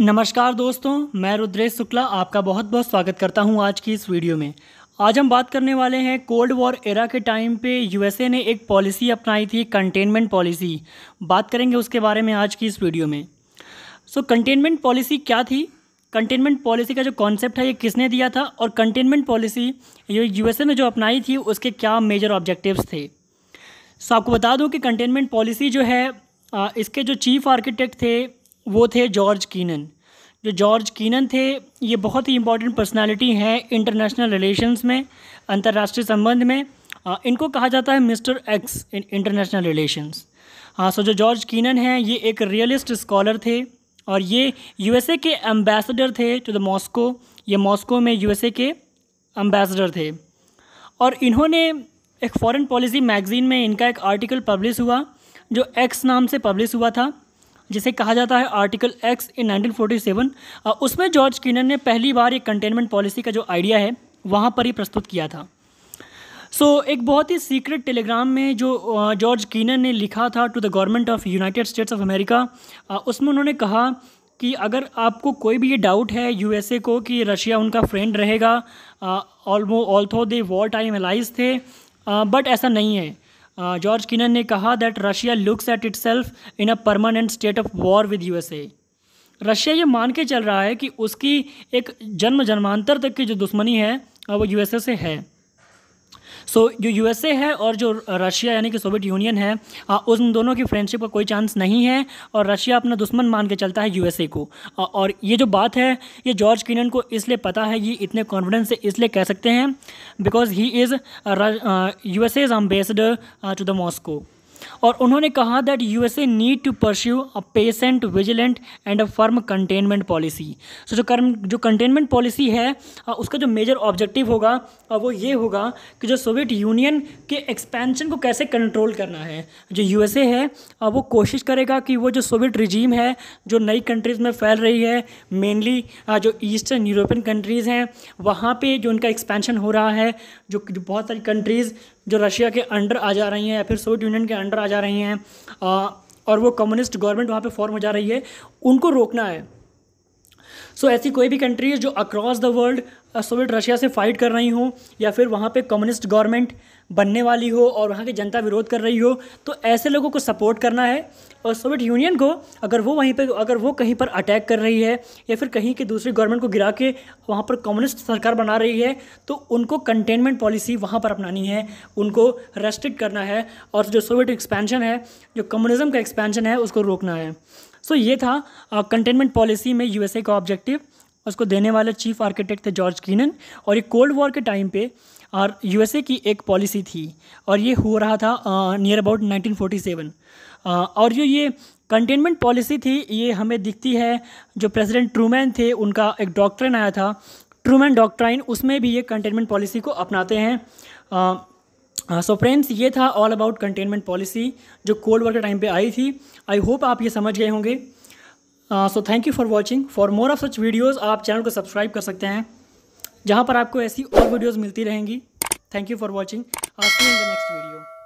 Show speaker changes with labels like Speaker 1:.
Speaker 1: नमस्कार दोस्तों मैं रुद्रेश शुक्ला आपका बहुत बहुत स्वागत करता हूं आज की इस वीडियो में आज हम बात करने वाले हैं कोल्ड वॉर एरा के टाइम पे यूएसए ने एक पॉलिसी अपनाई थी कंटेनमेंट पॉलिसी बात करेंगे उसके बारे में आज की इस वीडियो में सो कंटेनमेंट पॉलिसी क्या थी कंटेनमेंट पॉलिसी का जो कॉन्सेप्ट है ये किसने दिया था और कंटेनमेंट पॉलिसी ये यू ने जो अपनाई थी उसके क्या मेजर ऑब्जेक्टिवस थे सो आपको बता दूँ कि कंटेनमेंट पॉलिसी जो है इसके जो चीफ आर्किटेक्ट थे वो थे जॉर्ज कीनन जो जॉर्ज कीनन थे ये बहुत ही इंपॉर्टेंट पर्सनालिटी हैं इंटरनेशनल रिलेशंस में अंतर्राष्ट्रीय संबंध में आ, इनको कहा जाता है mister X in international relations हाँ सो जो जॉर्ज कीनन हैं ये एक रियलिस्ट स्कॉलर थे और ये यूएसए के एम्बेसडर थे टू द मॉस्को ये मॉस्को में यूएसए के एम्बेसडर थे और इन्होंने एक फॉरेन पॉलिसी मैगज़ीन में इनका एक आर्टिकल पब्लिश हुआ जो एक्स नाम से पब्लिश हुआ था जिसे कहा जाता है आर्टिकल एक्स इन 1947 उसमें जॉर्ज कीनन ने पहली बार ये कंटेनमेंट पॉलिसी का जो आइडिया है वहाँ पर ही प्रस्तुत किया था सो so, एक बहुत ही सीक्रेट टेलीग्राम में जो जॉर्ज कीनन ने लिखा था to the government of United States of America उसमें उन्होंने कहा कि अगर आपको कोई भी ये डाउट है यूएसए को कि रशिया उनका फ्रेंड रहेगा although they war time allies थे बट ऐसा नहीं है जॉर्ज किनन ने कहा that Russia looks at it in a permanent state of war with you Russia ये मान के चल रहा है कि उसकी एक जन्म जन्मांतर तक की जो दुश्मनी है वो यू से है सो so, जो यू है और जो रशिया यानी कि सोवियत यूनियन है उन दोनों की फ्रेंडशिप का कोई चांस नहीं है और रशिया अपना दुश्मन मान के चलता है यू को और ये जो बात है ये जॉर्ज किनन को इसलिए पता है ये इतने कॉन्फिडेंस से इसलिए कह सकते हैं because he is U S as ambassador to the Moscow और उन्होंने कहा that USA need to pursue a patient vigilant and a firm containment policy so जो कर्म जो कंटेनमेंट पॉलिसी है उसका जो मेजर ऑब्जेक्टिव होगा वो ये होगा कि जो सोवियत यूनियन के एक्सपेंशन को कैसे कंट्रोल करना है जो यूएसए है वो कोशिश करेगा कि वो जो सोवियत रिजीम है जो नई कंट्रीज़ में फैल रही है मेनली जो ईस्टर्न यूरोपियन कंट्रीज़ हैं वहाँ पे जो उनका एक्सपेंशन हो रहा है जो, जो बहुत सारी कंट्रीज़ जो रशिया के अंडर आ जा रही हैं या फिर सोवियत यूनियन के अंडर आ जा रही हैं और वो कम्युनिस्ट गवर्नमेंट वहाँ पे फॉर्म हो जा रही है उनको रोकना है सो so, ऐसी कोई भी कंट्री है जो across the world Soviet Russia से फाइट कर रही हो या फिर वहाँ पे कम्युनिस्ट गवर्नमेंट बनने वाली हो और वहाँ की जनता विरोध कर रही हो तो ऐसे लोगों को सपोर्ट करना है और सोवियत यूनियन को अगर वो वहीं पे अगर वो कहीं पर अटैक कर रही है या फिर कहीं की दूसरी गवर्नमेंट को गिरा के वहाँ पर कम्युनिस्ट सरकार बना रही है तो उनको कंटेनमेंट पॉलिसी वहाँ पर अपनानी है उनको रेस्ट्रिक्ट करना है और जो सोवियत एक्सपेंशन है जो कम्युनिज़म का एक्सपेंशन है उसको रोकना है सो ये था कंटेनमेंट uh, पॉलिसी में यूएसए का ऑब्जेक्टिव उसको देने वाला चीफ आर्किटेक्ट थे जॉर्ज क्रीनन और ये कोल्ड वॉर के टाइम पे और यूएसए की एक पॉलिसी थी और ये हो रहा था नियर अबाउट 1947 और जो ये कंटेनमेंट पॉलिसी थी ये हमें दिखती है जो प्रेसिडेंट ट्रूमैन थे उनका एक डॉक्ट्रिन आया था ट्रूमैन डॉक्ट्राइन उसमें भी ये कंटेनमेंट पॉलिसी को अपनाते हैं uh, सो uh, फ्रेंड्स ये था ऑल अबाउट कंटेनमेंट पॉलिसी जो कोल्ड वॉर के टाइम पे आई थी आई होप आप ये समझ गए होंगे so thank you for watching for more of such videos आप चैनल को सब्सक्राइब कर सकते हैं जहाँ पर आपको ऐसी और वीडियोज़ मिलती रहेंगी थैंक यू फॉर वॉचिंग आज इन द नेक्स्ट वीडियो